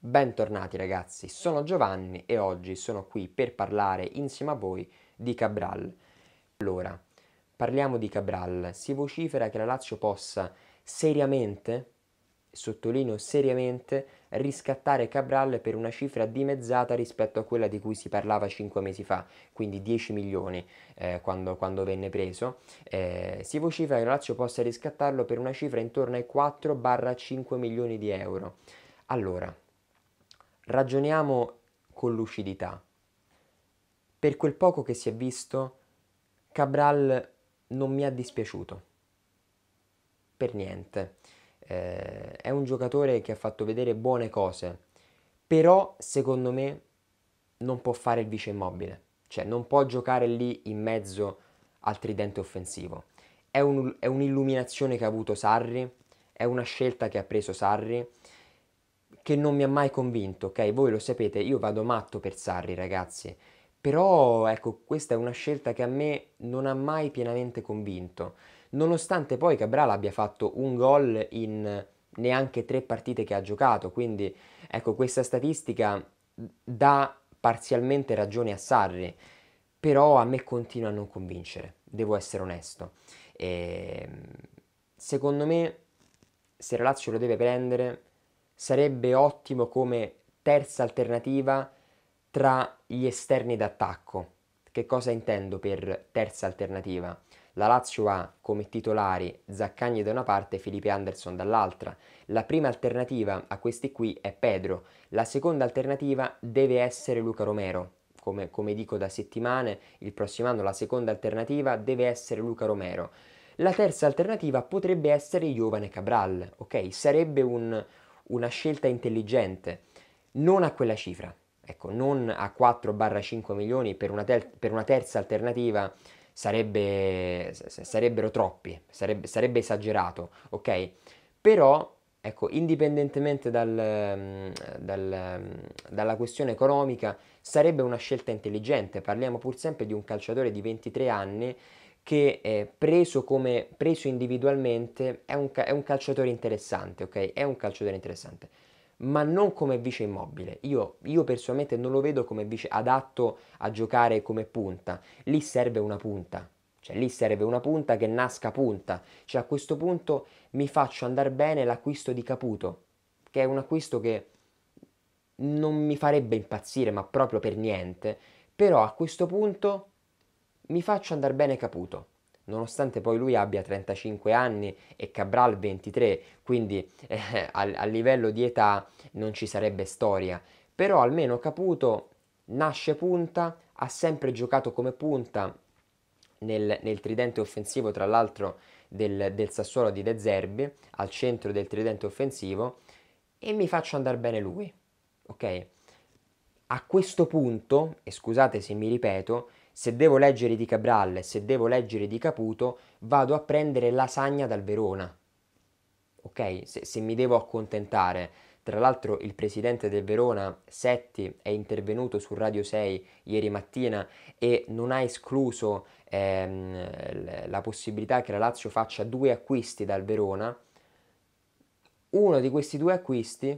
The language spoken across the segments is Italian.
Bentornati ragazzi, sono Giovanni e oggi sono qui per parlare insieme a voi di Cabral. Allora, parliamo di Cabral. Si vocifera che la Lazio possa seriamente, sottolineo seriamente, riscattare Cabral per una cifra dimezzata rispetto a quella di cui si parlava 5 mesi fa, quindi 10 milioni eh, quando, quando, venne preso. Eh, si vocifera che la Lazio possa riscattarlo per una cifra intorno ai 4-5 milioni di euro. Allora, ragioniamo con lucidità. Per quel poco che si è visto, Cabral non mi ha dispiaciuto. Per niente. Eh, è un giocatore che ha fatto vedere buone cose, però secondo me non può fare il vice immobile, cioè non può giocare lì in mezzo al tridente offensivo. È, un, è un'illuminazione che ha avuto Sarri, è una scelta che ha preso Sarri che non mi ha mai convinto, ok? Voi lo sapete, io vado matto per Sarri, ragazzi. Però ecco, questa è una scelta che a me non ha mai pienamente convinto. Nonostante poi Cabral abbia fatto un gol in neanche tre partite che ha giocato, quindi ecco, questa statistica dà parzialmente ragione a Sarri, però a me continua a non convincere, devo essere onesto. E... Ehm, secondo me se la Lazio lo deve prendere sarebbe ottimo come terza alternativa tra gli esterni d'attacco. Che cosa intendo per terza alternativa? La Lazio ha come titolari Zaccagni da una parte e Felipe Anderson dall'altra. La prima alternativa a questi qui è Pedro, la seconda alternativa deve essere Luca Romero. Come, come dico da settimane, il prossimo anno la seconda alternativa deve essere Luca Romero. La terza alternativa potrebbe essere Giovane Cabral, ok? Sarebbe un, una scelta intelligente, non a quella cifra, ecco, non a 4-5 milioni per una, ter- per una terza alternativa sarebbe, sarebbero troppi, sarebbe, sarebbe esagerato, ok? Però Ecco, indipendentemente dal, mm, dal, mm, dalla questione economica, sarebbe una scelta intelligente. Parliamo pur sempre di un calciatore di 23 anni che eh, preso, come, preso individualmente è un, è un calciatore interessante, ok? È un calciatore interessante ma non come vice immobile. Io, io, personalmente non lo vedo come vice adatto a giocare come punta. Lì serve una punta. Cioè, lì serve una punta che nasca punta. Cioè, a questo punto mi faccio andare bene l'acquisto di Caputo, che è un acquisto che non mi farebbe impazzire, ma proprio per niente. Però a questo punto mi faccio andare bene Caputo, nonostante poi lui abbia 35 anni e Cabral 23, quindi eh, a, a livello di età non ci sarebbe storia, però almeno Caputo nasce punta, ha sempre giocato come punta nel, nel tridente offensivo, tra l'altro del, del, Sassuolo di De Zerbi, al centro del tridente offensivo, e mi faccio andare bene lui. Ok? A questo punto, e scusate se mi ripeto, se devo leggere di Cabral, se devo leggere di Caputo, vado a prendere lasagna dal Verona. Ok? Se, se mi devo accontentare. Tra l'altro il presidente del Verona, Setti, è intervenuto su Radio 6 ieri mattina e non ha escluso ehm, la possibilità che la Lazio faccia due acquisti dal Verona. Uno di questi due acquisti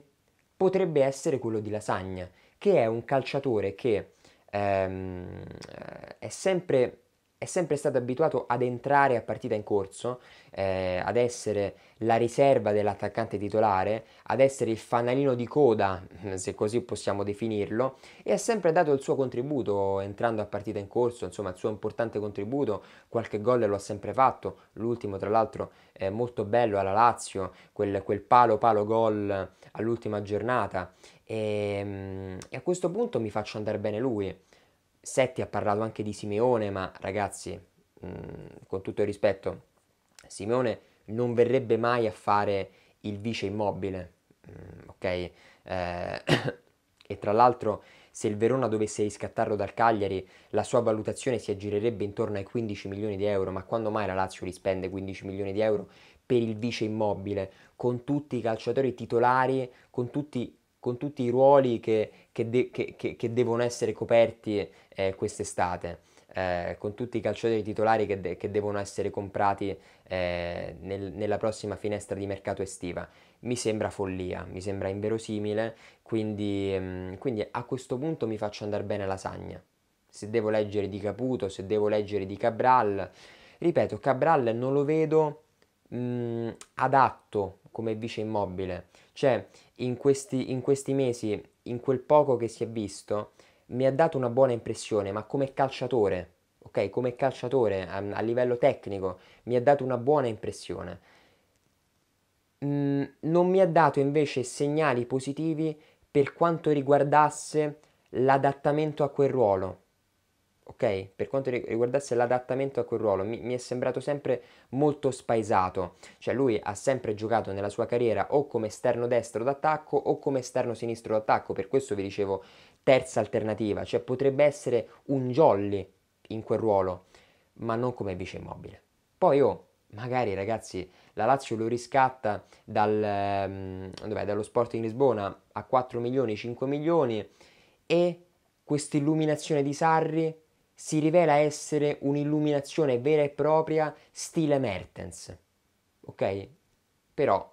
potrebbe essere quello di Lasagna, che è un calciatore che ehm, eh, è sempre è sempre stato abituato ad entrare a partita in corso, eh, ad essere la riserva dell'attaccante titolare, ad essere il fanalino di coda, se così possiamo definirlo, e ha sempre dato il suo contributo entrando a partita in corso, insomma il suo importante contributo, qualche gol lo ha sempre fatto, l'ultimo tra l'altro eh, molto bello alla Lazio, quel, quel palo palo gol all'ultima giornata, e, ehm, e a questo punto mi faccio andare bene lui Setti ha parlato anche di Simeone, ma ragazzi, mh, con tutto il rispetto, Simeone non verrebbe mai a fare il vice immobile, mh, ok? Eh, e tra l'altro se il Verona dovesse riscattarlo dal Cagliari, la sua valutazione si aggirerebbe intorno ai 15 milioni di euro, ma quando mai la Lazio li spende 15 milioni di euro per il vice immobile, con tutti i calciatori titolari, con tutti con tutti i ruoli che, che, de- che, che devono essere coperti eh, quest'estate, eh, con tutti i calciatori titolari che, de- devono essere comprati eh, nel- nella prossima finestra di mercato estiva. Mi sembra follia, mi sembra inverosimile, quindi, mh, mm, quindi a questo punto mi faccio andare bene lasagna. Se devo leggere di Caputo, se devo leggere di Cabral, ripeto, Cabral non lo vedo mh, mm, adatto come vice immobile. Cioè, in questi, in questi mesi, in quel poco che si è visto, mi ha dato una buona impressione, ma come calciatore, ok? Come calciatore a, a livello tecnico mi ha dato una buona impressione. Mm, non mi ha dato invece segnali positivi per quanto riguardasse l'adattamento a quel ruolo ok? Per quanto riguardasse l'adattamento a quel ruolo, mi, mi, è sembrato sempre molto spaesato, cioè lui ha sempre giocato nella sua carriera o come esterno destro d'attacco o come esterno sinistro d'attacco, per questo vi dicevo terza alternativa, cioè potrebbe essere un jolly in quel ruolo, ma non come vice immobile. Poi oh, magari ragazzi la Lazio lo riscatta dal, ehm, dov'è, dallo Sporting Lisbona a 4 milioni, 5 milioni e questa illuminazione di Sarri si rivela essere un'illuminazione vera e propria stile Mertens. Ok? Però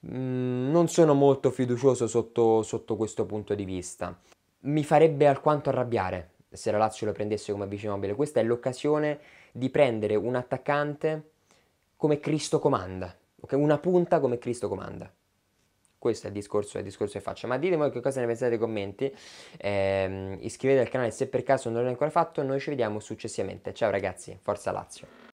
mh, mm, non sono molto fiducioso sotto, sotto questo punto di vista. Mi farebbe alquanto arrabbiare se la Lazio lo prendesse come avvicinabile. Questa è l'occasione di prendere un attaccante come Cristo comanda, okay? una punta come Cristo comanda. Questo è il discorso, il discorso che faccio. Ma ditemi voi che cosa ne pensate nei commenti. Eh, iscrivetevi al canale se per caso non l'avete ancora fatto. Noi ci vediamo successivamente. Ciao ragazzi, forza Lazio.